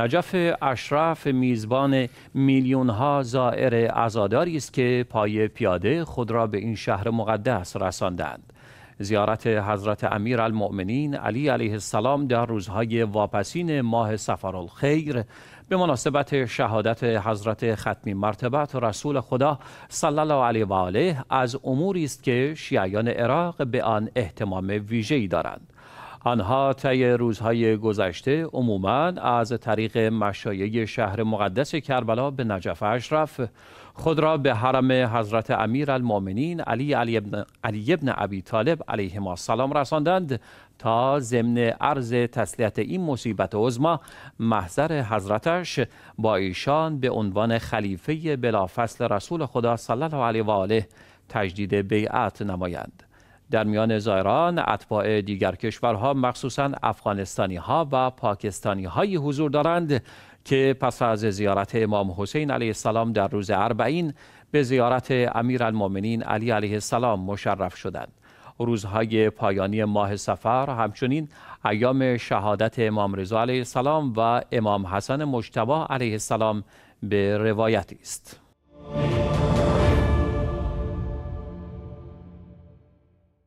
نجف اشرف میزبان میلیون ها زائر عزاداری است که پای پیاده خود را به این شهر مقدس رساندند زیارت حضرت امیر المؤمنین علی علیه السلام در روزهای واپسین ماه سفر الخیر به مناسبت شهادت حضرت ختمی مرتبت رسول خدا صلی الله علیه و آله از اموری است که شیعیان عراق به آن اهتمام ویژه‌ای دارند آنها طی روزهای گذشته عموما از طریق مشایع شهر مقدس کربلا به نجف اشرف خود را به حرم حضرت امیر المامنین علی علی ابن, علی ابن عبی طالب ما السلام رساندند تا ضمن عرض تسلیت این مصیبت عظما محضر حضرتش با ایشان به عنوان خلیفه بلافصل رسول خدا صلی الله علیه و آله تجدید بیعت نمایند در میان زائران اتباع دیگر کشورها مخصوصا افغانستانی ها و پاکستانی هایی حضور دارند که پس از زیارت امام حسین علیه السلام در روز اربعین به زیارت امیرالمؤمنین علی علیه السلام مشرف شدند. روزهای پایانی ماه سفر همچنین ایام شهادت امام رضا علیه السلام و امام حسن مجتبی علیه السلام به روایت است.